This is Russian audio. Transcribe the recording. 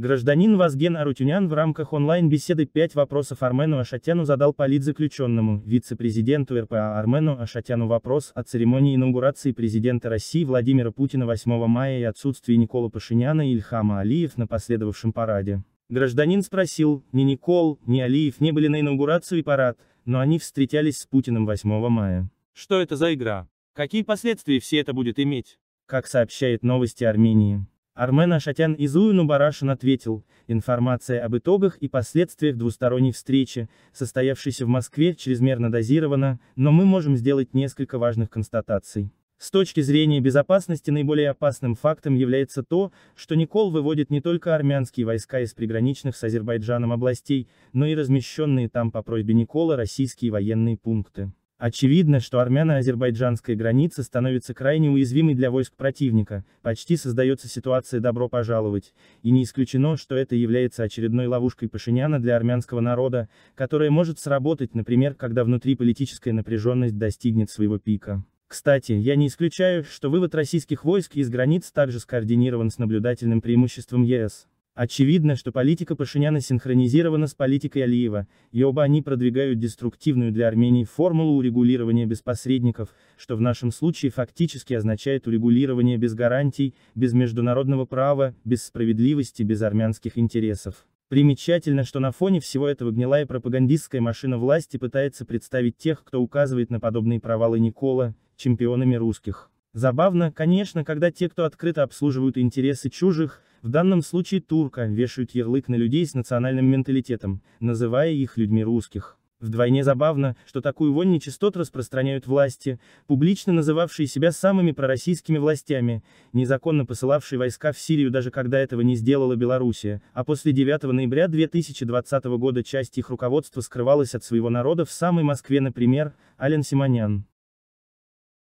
Гражданин Вазген Арутюнян в рамках онлайн-беседы пять вопросов Армену Ашатяну» задал политзаключенному, вице-президенту РПА Армену Ашатяну вопрос о церемонии инаугурации президента России Владимира Путина 8 мая и отсутствии Никола Пашиняна и Ильхама Алиев на последовавшем параде. Гражданин спросил, ни Никол, ни Алиев не были на инаугурацию и парад, но они встречались с Путиным 8 мая. Что это за игра? Какие последствия все это будет иметь? Как сообщает новости Армении. Армен Ашатян из Уюну-Барашин ответил, информация об итогах и последствиях двусторонней встречи, состоявшейся в Москве, чрезмерно дозирована, но мы можем сделать несколько важных констатаций. С точки зрения безопасности наиболее опасным фактом является то, что Никол выводит не только армянские войска из приграничных с Азербайджаном областей, но и размещенные там по просьбе Никола российские военные пункты. Очевидно, что армяно-азербайджанская граница становится крайне уязвимой для войск противника, почти создается ситуация «добро пожаловать», и не исключено, что это является очередной ловушкой Пашиняна для армянского народа, которая может сработать, например, когда внутриполитическая напряженность достигнет своего пика. Кстати, я не исключаю, что вывод российских войск из границ также скоординирован с наблюдательным преимуществом ЕС. Очевидно, что политика Пашиняна синхронизирована с политикой Алиева, и оба они продвигают деструктивную для Армении формулу урегулирования без посредников, что в нашем случае фактически означает урегулирование без гарантий, без международного права, без справедливости, без армянских интересов. Примечательно, что на фоне всего этого гнилая пропагандистская машина власти пытается представить тех, кто указывает на подобные провалы Никола, чемпионами русских. Забавно, конечно, когда те, кто открыто обслуживают интересы чужих, в данном случае турка, вешают ярлык на людей с национальным менталитетом, называя их людьми русских. Вдвойне забавно, что такую вонь нечистот распространяют власти, публично называвшие себя самыми пророссийскими властями, незаконно посылавшие войска в Сирию даже когда этого не сделала Белоруссия, а после 9 ноября 2020 года часть их руководства скрывалась от своего народа в самой Москве, например, Ален Симонян.